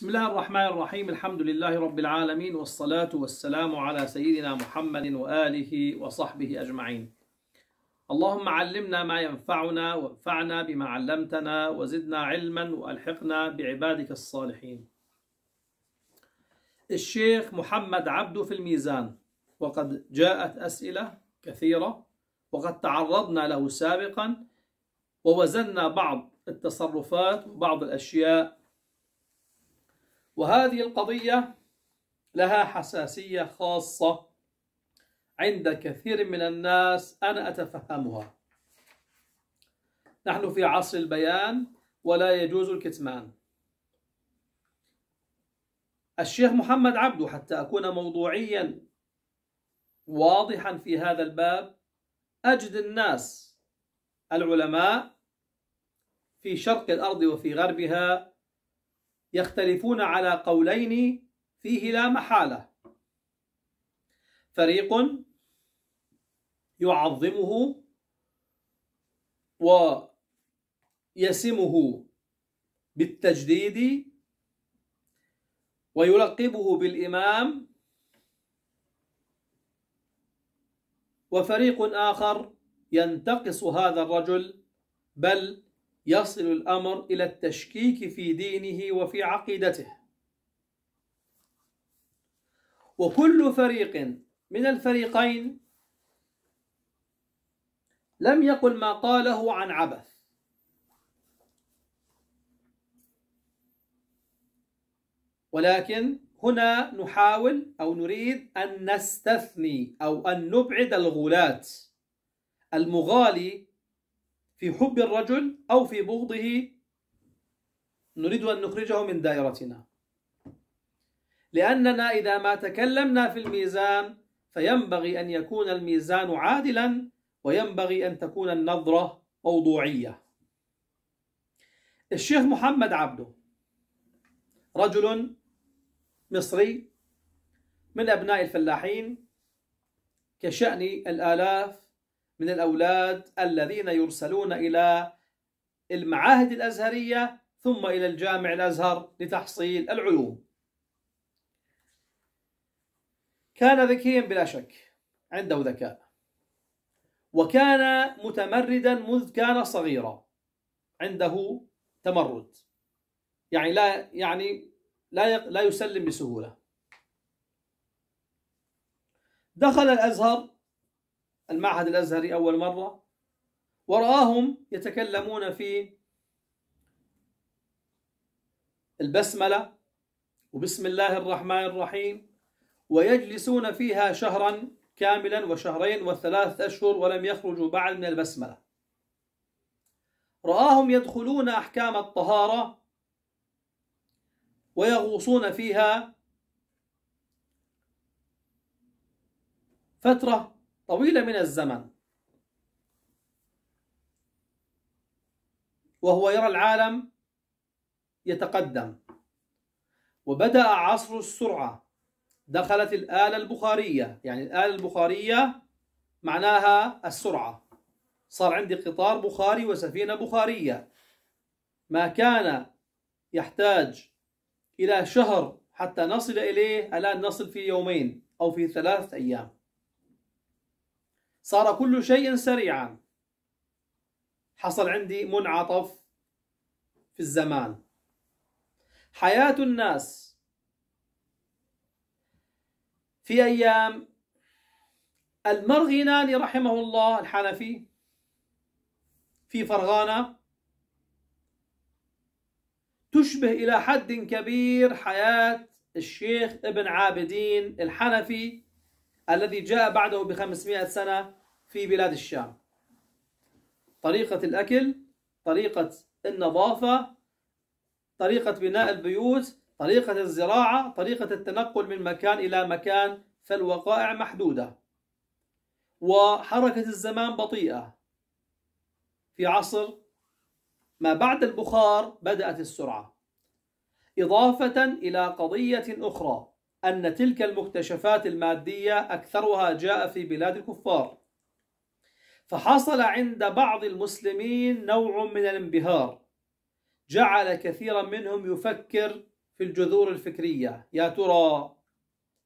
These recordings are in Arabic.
بسم الله الرحمن الرحيم الحمد لله رب العالمين والصلاة والسلام على سيدنا محمد وآله وصحبه أجمعين اللهم علمنا ما ينفعنا وانفعنا بما علمتنا وزدنا علما وألحقنا بعبادك الصالحين الشيخ محمد عبده في الميزان وقد جاءت أسئلة كثيرة وقد تعرضنا له سابقا ووزنا بعض التصرفات وبعض الأشياء وهذه القضية لها حساسية خاصة عند كثير من الناس أنا أتفهمها نحن في عصر البيان ولا يجوز الكتمان الشيخ محمد عبده حتى أكون موضوعيا واضحا في هذا الباب أجد الناس العلماء في شرق الأرض وفي غربها يختلفون على قولين فيه لا محالة فريق يعظمه ويسمه بالتجديد ويلقبه بالإمام وفريق آخر ينتقص هذا الرجل بل يصل الأمر إلى التشكيك في دينه وفي عقيدته وكل فريق من الفريقين لم يقل ما قاله عن عبث ولكن هنا نحاول أو نريد أن نستثني أو أن نبعد الغلات المغالي في حب الرجل أو في بغضه نريد أن نخرجه من دائرتنا لأننا إذا ما تكلمنا في الميزان فينبغي أن يكون الميزان عادلا وينبغي أن تكون النظرة موضوعية الشيخ محمد عبده رجل مصري من أبناء الفلاحين كشأن الآلاف من الأولاد الذين يرسلون إلى المعاهد الأزهرية ثم إلى الجامع الأزهر لتحصيل العلوم كان ذكيا بلا شك عنده ذكاء وكان متمردا منذ كان صغيرا عنده تمرد يعني لا يعني لا لا يسلم بسهوله دخل الازهر المعهد الأزهري أول مرة ورآهم يتكلمون في البسملة وبسم الله الرحمن الرحيم ويجلسون فيها شهرا كاملا وشهرين وثلاثة أشهر ولم يخرجوا بعد من البسملة رآهم يدخلون أحكام الطهارة ويغوصون فيها فترة طويلة من الزمن وهو يرى العالم يتقدم وبدأ عصر السرعة دخلت الآلة البخارية يعني الآلة البخارية معناها السرعة صار عندي قطار بخاري وسفينة بخارية ما كان يحتاج إلى شهر حتى نصل إليه الآن نصل في يومين أو في ثلاثة أيام صار كل شيء سريعا حصل عندي منعطف في الزمان حياة الناس في أيام المرغناني رحمه الله الحنفي في فرغانة تشبه إلى حد كبير حياة الشيخ ابن عابدين الحنفي الذي جاء بعده بخمسمائة سنة في بلاد الشام طريقة الأكل طريقة النظافة طريقة بناء البيوت طريقة الزراعة طريقة التنقل من مكان إلى مكان فالوقائع محدودة وحركة الزمان بطيئة في عصر ما بعد البخار بدأت السرعة إضافة إلى قضية أخرى أن تلك المكتشفات المادية أكثرها جاء في بلاد الكفار فحصل عند بعض المسلمين نوع من الانبهار جعل كثيرا منهم يفكر في الجذور الفكرية يا ترى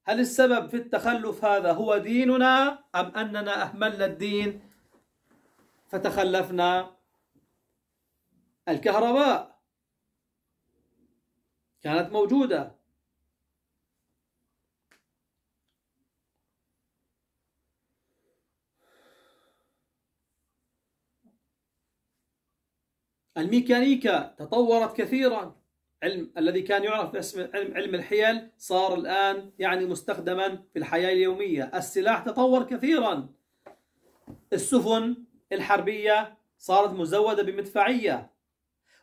هل السبب في التخلف هذا هو ديننا أم أننا أهملنا الدين فتخلفنا الكهرباء كانت موجودة الميكانيكا تطورت كثيرا علم الذي كان يعرف باسم علم علم الحيل صار الآن يعني مستخدما في الحياة اليومية السلاح تطور كثيرا السفن الحربية صارت مزودة بمدفعية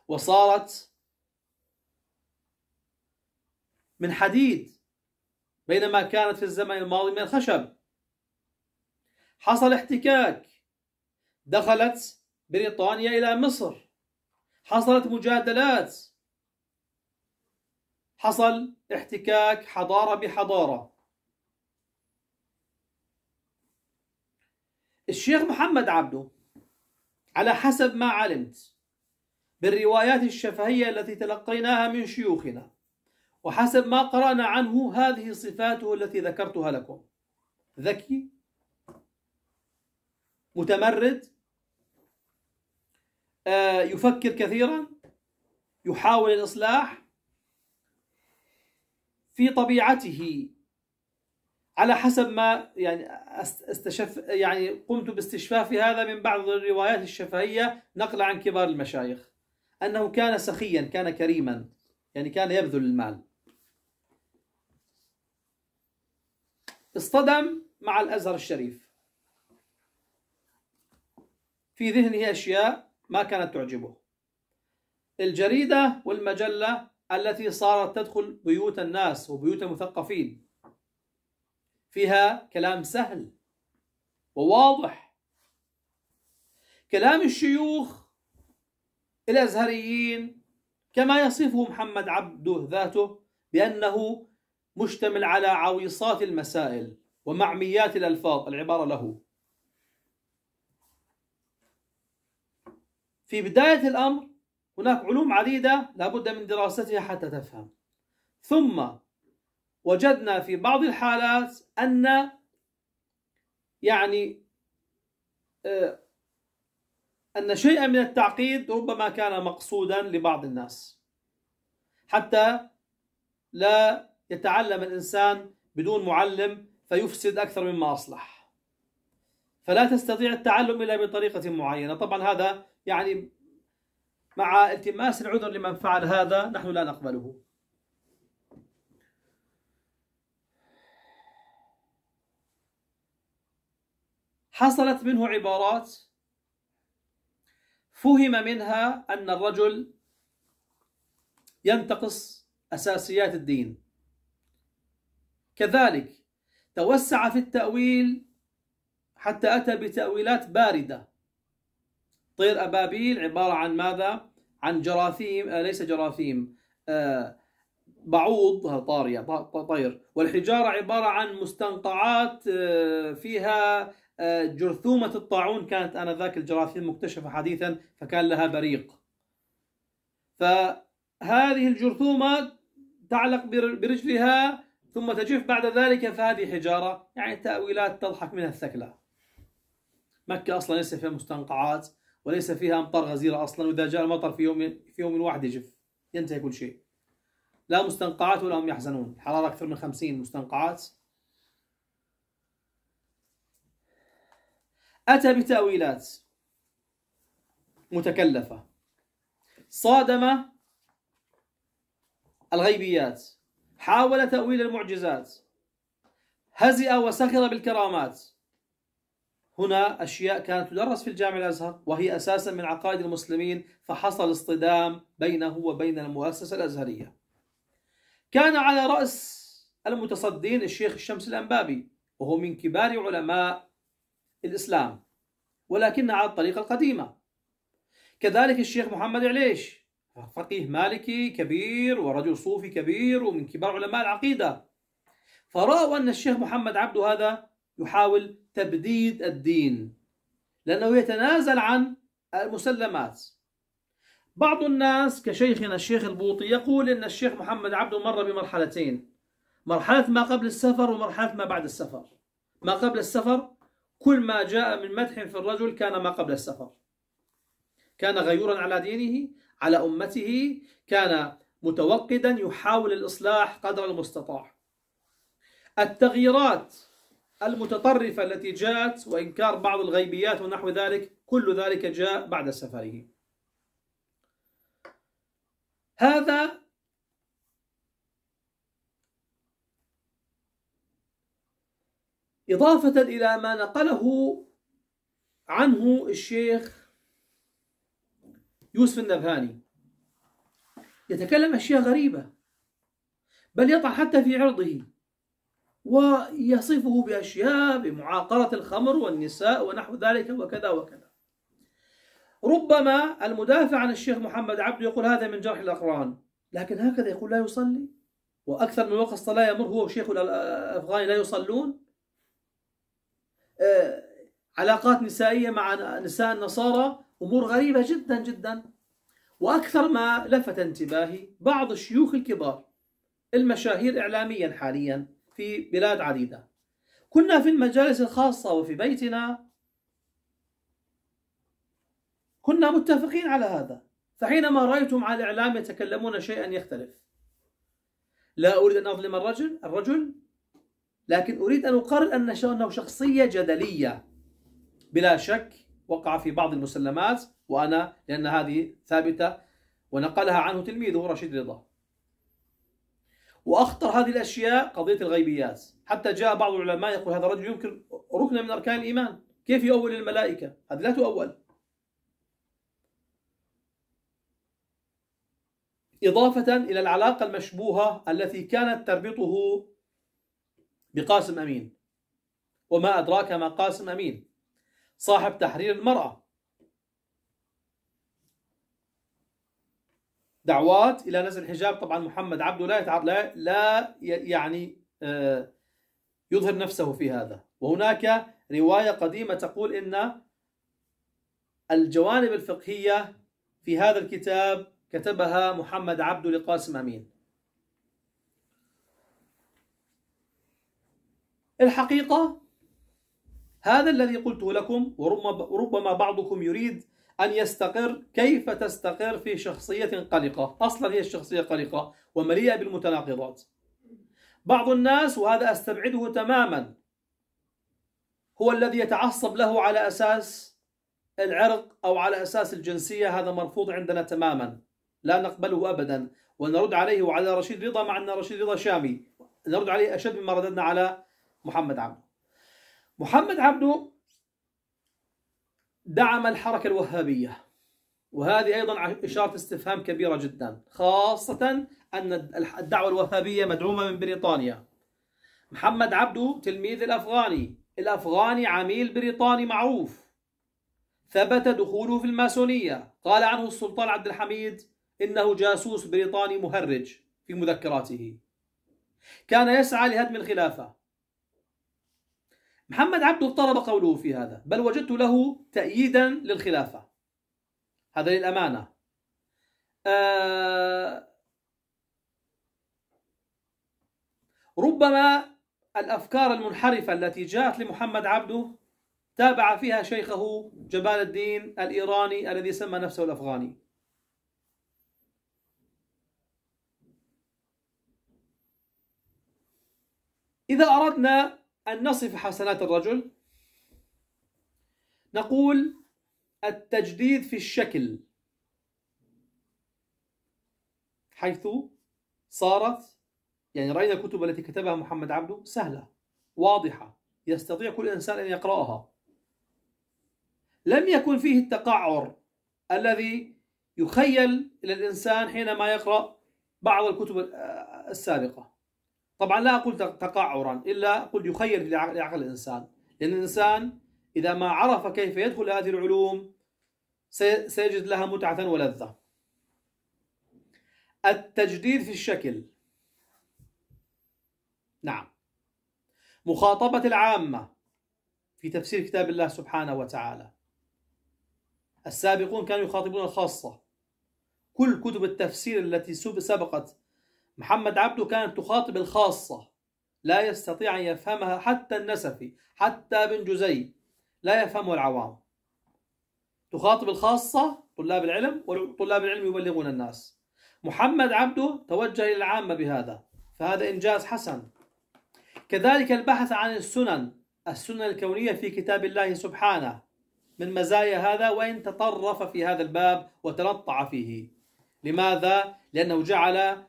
وصارت من حديد بينما كانت في الزمن الماضي من الخشب حصل احتكاك دخلت بريطانيا إلى مصر حصلت مجادلات حصل احتكاك حضارة بحضارة الشيخ محمد عبده على حسب ما علمت بالروايات الشفهية التي تلقيناها من شيوخنا وحسب ما قرأنا عنه هذه صفاته التي ذكرتها لكم ذكي متمرد آه، يفكر كثيرا يحاول الإصلاح في طبيعته على حسب ما يعني استشف يعني قمت باستشفاف هذا من بعض الروايات الشفهية نقل عن كبار المشايخ أنه كان سخيا كان كريما يعني كان يبذل المال اصطدم مع الأزهر الشريف في ذهنه أشياء ما كانت تعجبه الجريدة والمجلة التي صارت تدخل بيوت الناس وبيوت المثقفين فيها كلام سهل وواضح كلام الشيوخ الأزهريين كما يصفه محمد عبده ذاته بأنه مشتمل على عويصات المسائل ومعميات الألفاظ العبارة له في بداية الأمر هناك علوم عديدة لابد من دراستها حتى تفهم ثم وجدنا في بعض الحالات أن يعني آه، أن شيئا من التعقيد ربما كان مقصودا لبعض الناس حتى لا يتعلم الإنسان بدون معلم فيفسد أكثر مما أصلح فلا تستطيع التعلم إلا بطريقة معينة طبعا هذا يعني مع التماس العذر لمن فعل هذا نحن لا نقبله حصلت منه عبارات فهم منها أن الرجل ينتقص أساسيات الدين كذلك توسع في التأويل حتى أتى بتأويلات باردة طير أبابيل عبارة عن ماذا؟ عن جراثيم آه، ليس جراثيم آه، بعوض طارية طير والحجارة عبارة عن مستنقعات آه، فيها جرثومة الطاعون كانت آنذاك الجراثيم مكتشفة حديثا فكان لها بريق فهذه الجرثومة تعلق برجلها ثم تجف بعد ذلك فهذه حجارة يعني تأويلات تضحك منها الثكلة مكة أصلا ليس فيها مستنقعات وليس فيها أمطار غزيرة أصلا وإذا جاء المطر في يوم في يوم واحد يجف ينتهي كل شيء لا مستنقعات ولا هم يحزنون الحرارة أكثر من خمسين مستنقعات أتى بتأويلات متكلفة صادم الغيبيات حاول تأويل المعجزات هزئ وسخر بالكرامات هنا أشياء كانت تدرس في الجامع الأزهر وهي أساسا من عقائد المسلمين فحصل اصطدام بينه وبين المؤسسة الأزهرية كان على رأس المتصدين الشيخ الشمس الأنبابي وهو من كبار علماء الإسلام ولكن على الطريقة القديمة كذلك الشيخ محمد عليش فقيه مالكي كبير ورجل صوفي كبير ومن كبار علماء العقيدة فرأوا أن الشيخ محمد عبده هذا يحاول تبديد الدين لأنه يتنازل عن المسلمات بعض الناس كشيخنا الشيخ البوطي يقول أن الشيخ محمد عبده مر بمرحلتين مرحلة ما قبل السفر ومرحلة ما بعد السفر ما قبل السفر كل ما جاء من مدح في الرجل كان ما قبل السفر كان غيورا على دينه على أمته كان متوقدا يحاول الإصلاح قدر المستطاع التغييرات المتطرفة التي جاءت وإنكار بعض الغيبيات ونحو ذلك كل ذلك جاء بعد سفره هذا إضافة إلى ما نقله عنه الشيخ يوسف النبهاني يتكلم أشياء غريبة بل يطع حتى في عرضه ويصفه بأشياء بمعاقرة الخمر والنساء ونحو ذلك وكذا وكذا ربما المدافع عن الشيخ محمد عبده يقول هذا من جرح الأقران لكن هكذا يقول لا يصلي وأكثر من وقت الصلاة يمر هو الشيخ الأفغاني لا يصلون آه، علاقات نسائية مع نساء النصارى أمور غريبة جدا جدا وأكثر ما لفت انتباهي بعض الشيوخ الكبار المشاهير إعلاميا حاليا في بلاد عديدة كنا في المجالس الخاصة وفي بيتنا كنا متفقين على هذا فحينما رأيتم على الإعلام يتكلمون شيئا يختلف لا أريد أن أظلم الرجل الرجل لكن أريد أن أقرر أنه شخصية جدلية بلا شك وقع في بعض المسلمات وأنا لأن هذه ثابتة ونقلها عنه تلميذه رشيد رضا واخطر هذه الاشياء قضيه الغيبيات حتى جاء بعض العلماء يقول هذا الرجل يمكن ركنا من اركان الايمان كيف يؤول الملائكه هذه لا تؤول إضافة إلى العلاقة المشبوهة التي كانت تربطه بقاسم أمين وما أدراك ما قاسم أمين صاحب تحرير المرأة دعوات الى نزع الحجاب طبعا محمد عبده لا يتعرض لا, لا يعني آه، يظهر نفسه في هذا وهناك روايه قديمه تقول ان الجوانب الفقهيه في هذا الكتاب كتبها محمد عبده لقاسم امين الحقيقه هذا الذي قلته لكم وربما بعضكم يريد أن يستقر كيف تستقر في شخصية قلقة أصلا هي الشخصية قلقة ومليئة بالمتناقضات بعض الناس وهذا أستبعده تماما هو الذي يتعصب له على أساس العرق أو على أساس الجنسية هذا مرفوض عندنا تماما لا نقبله أبدا ونرد عليه وعلى رشيد رضا مع أن رشيد رضا شامي نرد عليه أشد مما رددنا على محمد عبده محمد عبده دعم الحركة الوهابية وهذه أيضا إشارة استفهام كبيرة جدا خاصة أن الدعوة الوهابية مدعومة من بريطانيا محمد عبده تلميذ الأفغاني الأفغاني عميل بريطاني معروف ثبت دخوله في الماسونية قال عنه السلطان عبد الحميد إنه جاسوس بريطاني مهرج في مذكراته كان يسعى لهدم الخلافة محمد عبده اضطرب قوله في هذا بل وجدت له تأييدا للخلافة هذا للأمانة آه ربما الأفكار المنحرفة التي جاءت لمحمد عبده تابع فيها شيخه جبال الدين الإيراني الذي سمى نفسه الأفغاني إذا أردنا أن نصف حسنات الرجل نقول التجديد في الشكل حيث صارت يعني رأينا الكتب التي كتبها محمد عبده سهلة واضحة يستطيع كل إنسان أن يقرأها لم يكن فيه التقعر الذي يخيل إلى الإنسان حينما يقرأ بعض الكتب آه، السابقة طبعا لا أقول تقعرا إلا قل يخيل عقل الإنسان لأن الإنسان إذا ما عرف كيف يدخل هذه العلوم سيجد لها متعة ولذة التجديد في الشكل نعم مخاطبة العامة في تفسير كتاب الله سبحانه وتعالى السابقون كانوا يخاطبون الخاصة كل كتب التفسير التي سبقت محمد عبده كانت تخاطب الخاصة لا يستطيع أن يفهمها حتى النسفي حتى ابن جزي لا يفهمه العوام تخاطب الخاصة طلاب العلم وطلاب العلم يبلغون الناس محمد عبده توجه إلى العامة بهذا فهذا إنجاز حسن كذلك البحث عن السنن السنن الكونية في كتاب الله سبحانه من مزايا هذا وإن تطرف في هذا الباب وتنطع فيه لماذا؟ لأنه جعل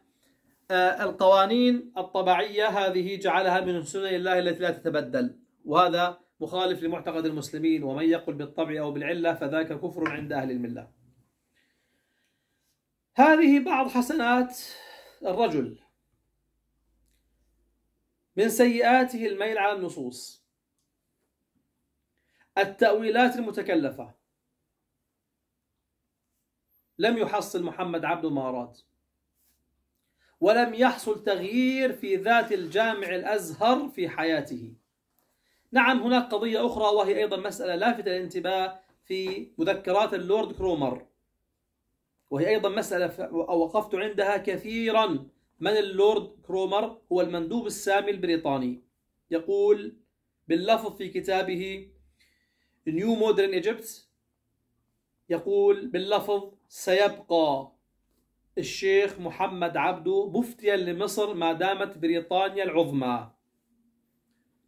آه، القوانين الطبيعية هذه جعلها من سنن الله التي لا تتبدل وهذا مخالف لمعتقد المسلمين ومن يقل بالطبع أو بالعلة فذاك كفر عند أهل الملة هذه بعض حسنات الرجل من سيئاته الميل على النصوص التأويلات المتكلفة لم يحصل محمد عبد ما أراد ولم يحصل تغيير في ذات الجامع الأزهر في حياته نعم هناك قضية أخرى وهي أيضا مسألة لافتة للانتباه في مذكرات اللورد كرومر وهي أيضا مسألة وقفت عندها كثيرا من اللورد كرومر هو المندوب السامي البريطاني يقول باللفظ في كتابه New Modern Egypt يقول باللفظ سيبقى الشيخ محمد عبدو مفتيا لمصر ما دامت بريطانيا العظمى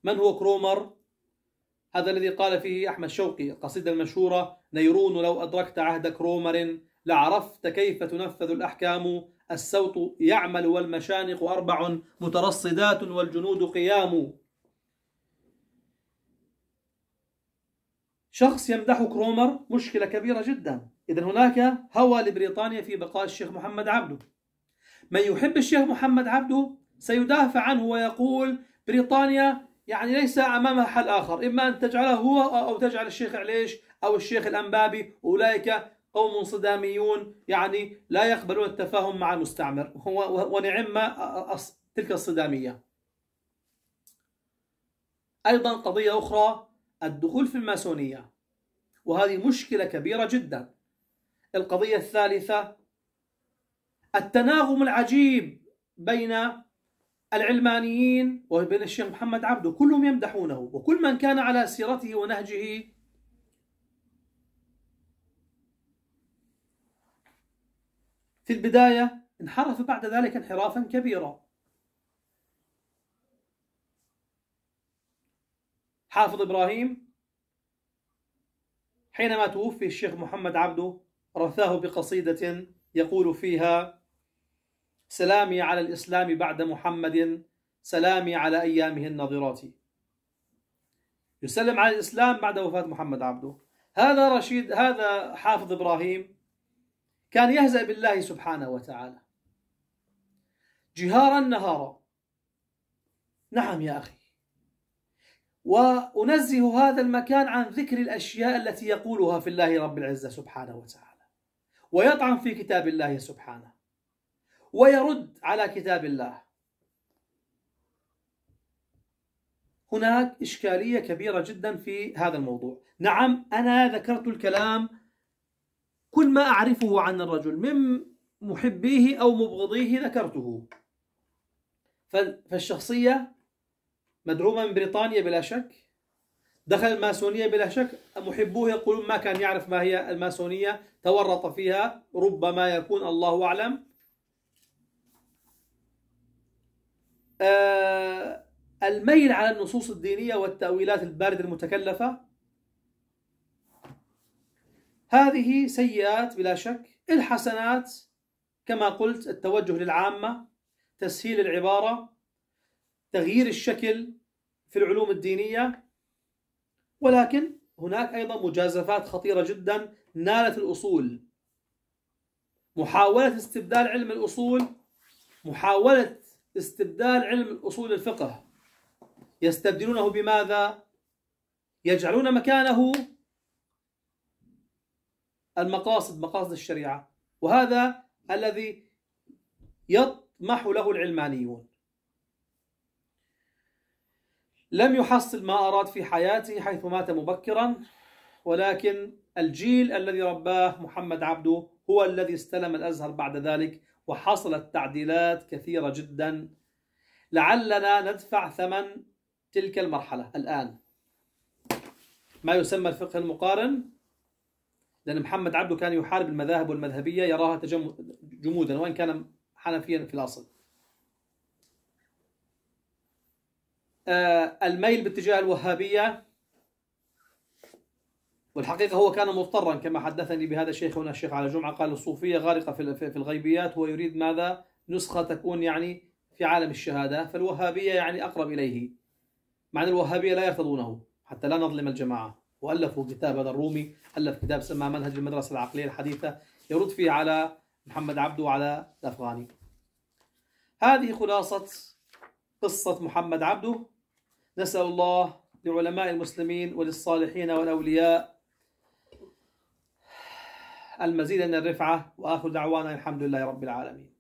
من هو كرومر؟ هذا الذي قال فيه أحمد شوقي القصيدة المشهورة نيرون لو أدركت عهد كرومر لعرفت كيف تنفذ الأحكام السوط يعمل والمشانق أربع مترصدات والجنود قيام شخص يمدح كرومر مشكلة كبيرة جدا إذا هناك هوى لبريطانيا في بقاء الشيخ محمد عبده من يحب الشيخ محمد عبده سيدافع عنه ويقول بريطانيا يعني ليس أمامها حل آخر إما أن تجعله هو أو تجعل الشيخ عليش أو الشيخ الأنبابي أولئك قوم صداميون يعني لا يقبلون التفاهم مع المستعمر ونعم تلك الصدامية أيضا قضية أخرى الدخول في الماسونية وهذه مشكلة كبيرة جدا القضية الثالثة التناغم العجيب بين العلمانيين وبين الشيخ محمد عبده كلهم يمدحونه وكل من كان على سيرته ونهجه في البداية انحرف بعد ذلك انحرافا كبيرا حافظ إبراهيم حينما توفي الشيخ محمد عبده رثاه بقصيدة يقول فيها سلامي على الإسلام بعد محمد سلامي على أيامه النظرات يسلم على الإسلام بعد وفاة محمد عبده هذا رشيد هذا حافظ إبراهيم كان يهزأ بالله سبحانه وتعالى جهارا نهارا نعم يا أخي وأنزه هذا المكان عن ذكر الأشياء التي يقولها في الله رب العزة سبحانه وتعالى ويطعن في كتاب الله سبحانه ويرد على كتاب الله هناك إشكالية كبيرة جدا في هذا الموضوع نعم أنا ذكرت الكلام كل ما أعرفه عن الرجل من محبيه أو مبغضيه ذكرته فالشخصية مدعومة من بريطانيا بلا شك دخل الماسونية بلا شك محبوه يقولون ما كان يعرف ما هي الماسونية تورط فيها ربما يكون الله أعلم آه، الميل على النصوص الدينية والتأويلات الباردة المتكلفة هذه سيئات بلا شك الحسنات كما قلت التوجه للعامة تسهيل العبارة تغيير الشكل في العلوم الدينية ولكن هناك أيضا مجازفات خطيرة جدا نالت الأصول محاولة استبدال علم الأصول محاولة استبدال علم أصول الفقه يستبدلونه بماذا؟ يجعلون مكانه المقاصد مقاصد الشريعة وهذا الذي يطمح له العلمانيون لم يحصل ما أراد في حياته حيث مات مبكرا ولكن الجيل الذي رباه محمد عبده هو الذي استلم الأزهر بعد ذلك وحصلت تعديلات كثيرة جدا لعلنا ندفع ثمن تلك المرحلة الآن ما يسمى الفقه المقارن لأن محمد عبده كان يحارب المذاهب والمذهبية يراها جمودا وإن كان حنفيا في الأصل آه، الميل باتجاه الوهابية والحقيقة هو كان مضطرا كما حدثني بهذا الشيخ هنا الشيخ على جمعة قال الصوفية غارقة في الغيبيات هو يريد ماذا نسخة تكون يعني في عالم الشهادة فالوهابية يعني أقرب إليه مع أن الوهابية لا يرتضونه حتى لا نظلم الجماعة وألفوا كتاب هذا الرومي ألف كتاب سماه منهج المدرسة العقلية الحديثة يرد فيه على محمد عبده وعلى الأفغاني هذه خلاصة قصة محمد عبده نسأل الله لعلماء المسلمين وللصالحين والأولياء المزيد من الرفعة وآخر دعوانا الحمد لله رب العالمين